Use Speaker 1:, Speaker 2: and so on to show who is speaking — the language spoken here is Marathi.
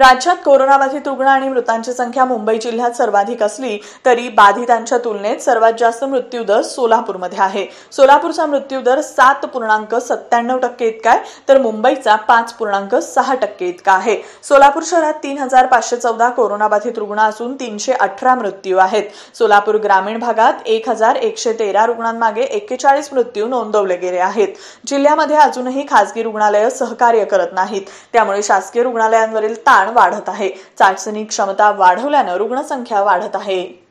Speaker 1: राज्यात कोरोनाबाधित रुग्ण आणि मृतांची संख्या मुंबई जिल्ह्यात सर्वाधिक असली तरी बाधितांच्या तुलनेत सर्वात जास्त मृत्यूदर सोलापूरमध्ये आहे सोलापूरचा मृत्यू दर सात पूर्णांक सत्त्याण्णव टक्के इतका आहे तर मुंबईचा पाच पूर्णांक सहा टक्के इतका आहे सोलापूर शहरात तीन हजार पाचशे चौदा कोरोनाबाधित रुग्ण असून तीनशे अठरा मृत्यू आहेत सोलापूर ग्रामीण भागात एक हजार एकशे तेरा रुग्णांमागे एक्केचाळीस मृत्यू नोंदवले गेले आहेत जिल्ह्यामध्ये अजूनही खासगी रुग्णालयं सहकार्य करत नाहीत त्यामुळे शासकीय रुग्णालयांवरील ताण प्रमाण वाढत आहे चाचणी क्षमता वाढवल्यानं रुग्णसंख्या वाढत आहे